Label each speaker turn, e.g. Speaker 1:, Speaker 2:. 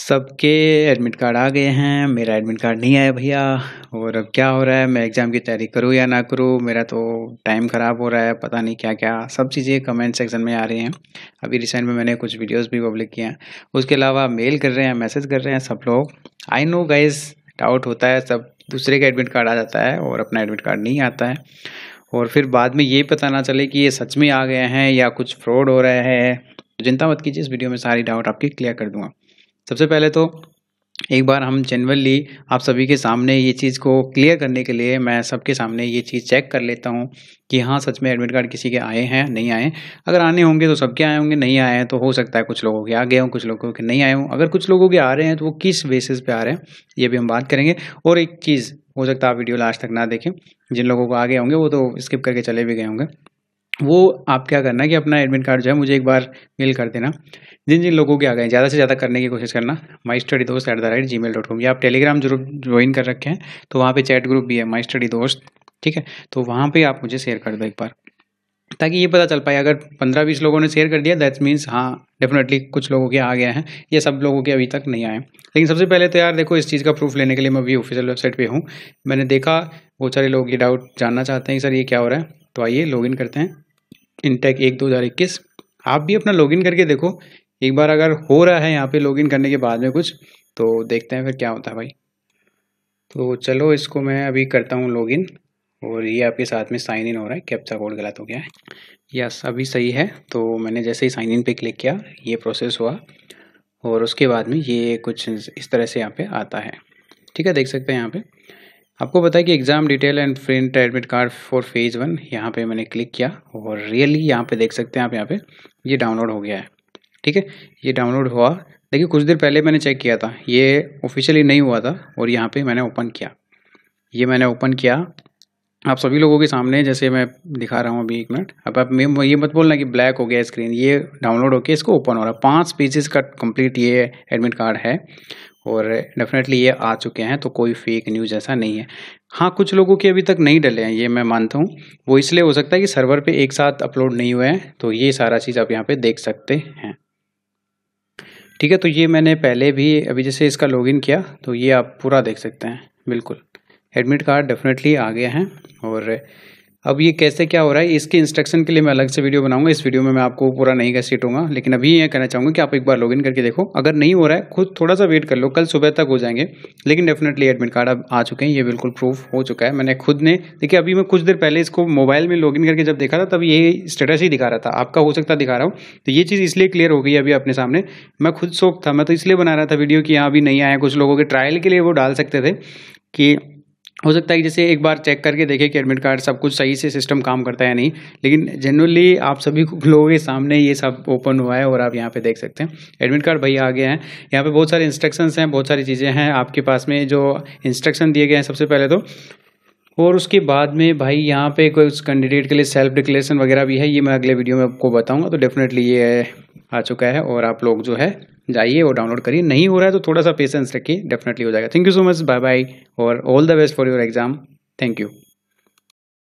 Speaker 1: सबके admit card आ गए हैं मेरा एडमिट कार्ड नहीं आया भैया और अब क्या हो रहा है मैं एग्ज़ाम की तैयारी करूँ या ना करूँ मेरा तो टाइम ख़राब हो रहा है पता नहीं क्या क्या सब चीज़ें कमेंट सेक्शन में आ रही हैं अभी रिसेंट में मैंने कुछ वीडियोस भी पब्लिक किए हैं उसके अलावा मेल कर रहे हैं मैसेज कर रहे हैं सब लोग आई नो गाइज डाउट होता है सब दूसरे का एडमिट कार्ड आ जाता है और अपना एडमिट कार्ड नहीं आता है और फिर बाद में ये पता ना चले कि ये सच में आ गए हैं या कुछ फ्रॉड हो रहा है चिंता मत कीजिए इस वीडियो में सारी डाउट आपकी क्लियर कर दूंगा सबसे पहले तो एक बार हम जनरली आप सभी के सामने ये चीज़ को क्लियर करने के लिए मैं सबके सामने ये चीज़ चेक कर लेता हूँ कि हाँ सच में एडमिट कार्ड किसी के आए हैं नहीं आए अगर आने होंगे तो सबके आए होंगे नहीं आए हैं तो हो सकता है कुछ लोगों के आ गए हों कुछ लोगों के नहीं आए हों अगर कुछ लोगों के आ रहे हैं तो वो किस बेसिस पे आ रहे हैं ये भी हम बात करेंगे और एक चीज़ हो सकता है आप वीडियो लास्ट तक ना देखें जिन लोगों को आगे होंगे वो तो स्किप करके चले भी गए होंगे वो आप क्या करना कि अपना एडमिट कार्ड जो है मुझे एक बार मेल कर देना जिन जिन लोगों के आ गए ज़्यादा से ज़्यादा करने की कोशिश करना माई स्टडी दोस्त at the rate gmail dot com या आप टेलीग्राम जरूर ज्वाइन कर रखे हैं तो वहाँ पे चैट ग्रुप भी है माई स्टडी दोस्त ठीक है तो वहाँ पे आप मुझे शेयर कर दो एक बार ताकि ये पता चल पाए अगर पंद्रह बीस लोगों ने शेयर कर दिया दैट्स मीन्स हाँ डेफिनेटली कुछ लोगों के आ गया है या सब लोगों के अभी तक नहीं आए लेकिन सबसे पहले तो यार देखो इस चीज़ का प्रूफ लेने के लिए मैं अभी ऑफिशियल वेबसाइट पर हूँ मैंने देखा बहुत सारे लोग ये डाउट जानना चाहते हैं कि सर ये क्या हो रहा है तो आइए लॉगिन करते हैं इनटेक एक दो हज़ार इक्कीस आप भी अपना लॉगिन करके देखो एक बार अगर हो रहा है यहाँ पे लॉगिन करने के बाद में कुछ तो देखते हैं फिर क्या होता है भाई तो चलो इसको मैं अभी करता हूँ लॉगिन और ये आपके साथ में साइन इन हो रहा है कैप्चा कोड गलत हो गया है यस अभी सही है तो मैंने जैसे ही साइन इन पे क्लिक किया ये प्रोसेस हुआ और उसके बाद में ये कुछ इस तरह से यहाँ पे आता है ठीक है देख सकते हैं यहाँ पर आपको पता है कि exam detail and print admit card for phase one यहाँ पे मैंने क्लिक किया और रियली यहाँ पे देख सकते हैं आप यहाँ पे ये यह डाउनलोड हो गया है ठीक है ये डाउनलोड हुआ देखिए कुछ देर पहले मैंने चेक किया था ये ऑफिशियली नहीं हुआ था और यहाँ पर मैंने ओपन किया ये मैंने ओपन किया आप सभी लोगों के सामने जैसे मैं दिखा रहा हूँ अभी एक मिनट अब आप मे ये मत बोलना कि ब्लैक हो गया स्क्रीन ये डाउनलोड होके इसको ओपन हो रहा है पाँच पेजेस का कंप्लीट ये एडमिट कार्ड है और डेफिनेटली ये आ चुके हैं तो कोई फेक न्यूज़ ऐसा नहीं है हाँ कुछ लोगों के अभी तक नहीं डले हैं ये मैं मानता हूँ वो इसलिए हो सकता है कि सर्वर पे एक साथ अपलोड नहीं हुए हैं तो ये सारा चीज़ आप यहाँ पे देख सकते हैं ठीक है तो ये मैंने पहले भी अभी जैसे इसका लॉग किया तो ये आप पूरा देख सकते हैं बिल्कुल एडमिट कार्ड डेफिनेटली आ गया है और अब ये कैसे क्या हो रहा है इसके इंस्ट्रक्शन के लिए मैं अलग से वीडियो बनाऊंगा इस वीडियो में मैं आपको पूरा नहीं सीटूंगा लेकिन अभी ये कहना चाहूँगा कि आप एक बार लॉगिन करके देखो अगर नहीं हो रहा है खुद थोड़ा सा वेट कर लो कल सुबह तक हो जाएंगे लेकिन डेफिनेटली एडमिट कार्ड अब आ चुके हैं ये बिल्कुल प्रूफ हो चुका है मैंने खुद ने देखिए अभी मैं कुछ देर पहले इसको मोबाइल में लॉग करके जब देखा था तब ये स्टेटस ही दिखा रहा था आपका हो सकता दिखा रहा हूँ तो ये चीज़ इसलिए क्लियर हो गई अभी अपने सामने मैं खुद शौक था मैं तो इसलिए बना रहा था वीडियो कि यहाँ अभी नहीं आया कुछ लोगों के ट्रायल के लिए वो डाल सकते थे कि हो सकता है कि जैसे एक बार चेक करके देखें कि एडमिट कार्ड सब कुछ सही से सिस्टम काम करता है या नहीं लेकिन जनरली आप सभी लोगों के सामने ये सब ओपन हुआ है और आप यहाँ पे देख सकते हैं एडमिट कार्ड भैया आ गया है यहाँ पे बहुत सारे इंस्ट्रक्शंस हैं बहुत सारी चीज़ें हैं आपके पास में जो इंस्ट्रक्शन दिए गए हैं सबसे पहले तो और उसके बाद में भाई यहाँ पे कोई उस कैंडिडेट के लिए सेल्फ डिक्लेरेशन वगैरह भी है ये मैं अगले वीडियो में आपको बताऊँगा तो डेफिनेटली ये आ चुका है और आप लोग जो है जाइए और डाउनलोड करिए नहीं हो रहा है तो थोड़ा सा पेशेंस रखिए डेफिनेटली हो जाएगा thank you so much bye bye और all the best for your exam thank you